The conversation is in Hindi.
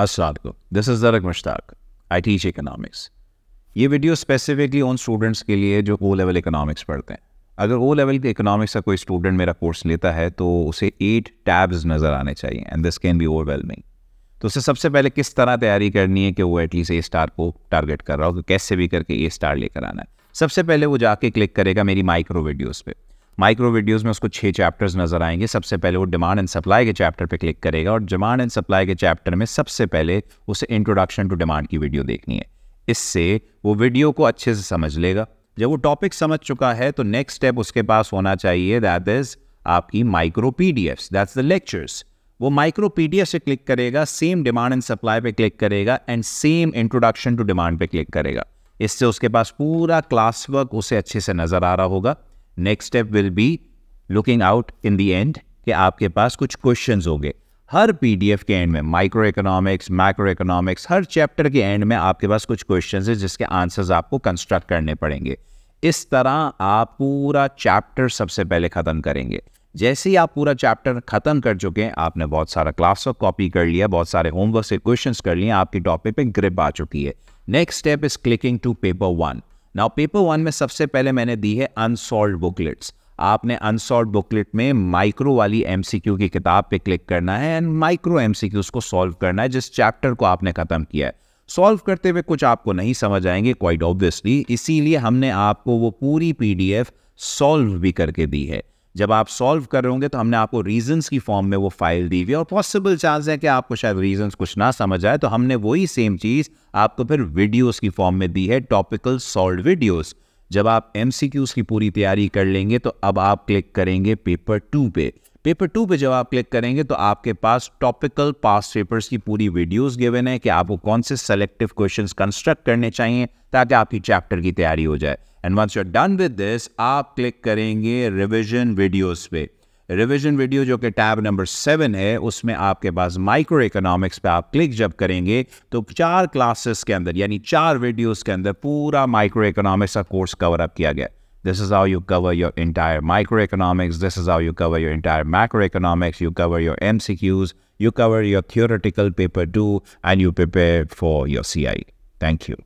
Assalamualaikum. This is Darak Mushtaq. I teach economics. ये वीडियो स्पेसिफिकली उन स्टूडेंट्स के लिए जो ओ लेवल इकोनॉमिक्स पढ़ते हैं अगर ओ लेवल के इकोनॉमिक्स का कोई स्टूडेंट मेरा कोर्स लेता है तो उसे एट टैब्स नज़र आने चाहिए and this can be overwhelming तो उसे सबसे पहले किस तरह तैयारी करनी है कि वो एटलीस्ट ए स्टार को टारगेट कर रहा हो कि कैसे भी करके ए स्टार लेकर आना है सबसे पहले वो जाके क्लिक करेगा मेरी माइक्रो वीडियोज़ पर माइक्रो वीडियोस में उसको छः चैप्टर्स नज़र आएंगे सबसे पहले वो डिमांड एंड सप्लाई के चैप्टर पे क्लिक करेगा और डिमांड एंड सप्लाई के चैप्टर में सबसे पहले उसे इंट्रोडक्शन टू डिमांड की वीडियो देखनी है इससे वो वीडियो को अच्छे से समझ लेगा जब वो टॉपिक समझ चुका है तो नेक्स्ट स्टेप उसके पास होना चाहिए दैट इज आपकी micro P D that's the lectures वो माइक्रो पी डी एफ से क्लिक करेगा सेम डिमांड एंड सप्लाई पे क्लिक करेगा and same introduction to demand पे क्लिक करेगा इससे उसके पास पूरा क्लास वर्क उसे अच्छे से नज़र आ रहा होगा next step will be looking out in the end कि आपके पास कुछ क्वेश्चंस होंगे हर पीडीएफ के एंड में माइक्रो इकोनॉमिक्स माइक्रो इकोनॉमिक्स हर चैप्टर के एंड में आपके पास कुछ क्वेश्चंस है जिसके आंसर्स आपको कंस्ट्रक्ट करने पड़ेंगे इस तरह आप पूरा चैप्टर सबसे पहले ख़त्म करेंगे जैसे ही आप पूरा चैप्टर ख़त्म कर चुके हैं आपने बहुत सारा क्लास वर्क कॉपी कर लिया बहुत सारे होमवर्क से क्वेश्चंस कर लिए आपके टॉपिक पे ग्रिप आ चुकी है next step is clicking to paper one now paper one में सबसे पहले मैंने दी है अनसॉल्व बुकलेट्स आपने अनसॉल्व बुकलेट में माइक्रो वाली एमसीक्यू की किताब पे क्लिक करना है एंड माइक्रो एमसीक्यूज को सॉल्व करना है जिस चैप्टर को आपने खत्म किया है सॉल्व करते हुए कुछ आपको नहीं समझ आएंगे क्वाइट ऑब्वियसली इसीलिए हमने आपको वो पूरी पीडीएफ सॉल्व भी करके दी है जब आप सॉल्व कर रहे होंगे तो हमने आपको रीजंस की फॉर्म में वो फाइल दी हुई है और पॉसिबल चांस है कि आपको शायद रीजंस कुछ ना समझ आए तो हमने वही सेम चीज़ आपको फिर वीडियोस की फॉर्म में दी है टॉपिकल सॉल्व वीडियोस जब आप एम की पूरी तैयारी कर लेंगे तो अब आप क्लिक करेंगे पेपर टू पे पेपर टू पे जब आप क्लिक करेंगे तो आपके पास टॉपिकल पास पेपर्स की पूरी वीडियोस गिवन है कि आपको कौन से सेलेक्टिव क्वेश्चंस कंस्ट्रक्ट करने चाहिए ताकि आपकी चैप्टर की तैयारी हो जाए and once you are done with this आप क्लिक करेंगे रिविजन वीडियोस पे रिविजन वीडियो जो कि टैब नंबर सेवन है उसमें आपके पास माइक्रो इकोनॉमिक्स पे आप क्लिक जब करेंगे तो चार क्लासेस के अंदर यानी चार वीडियोस के अंदर पूरा माइक्रो इकोनॉमिक्स का कोर्स कवर अप किया गया this is how you cover your entire microeconomics this is how you cover your entire microeconomics you cover your M you cover your theoretical paper two and you prepare for your C thank you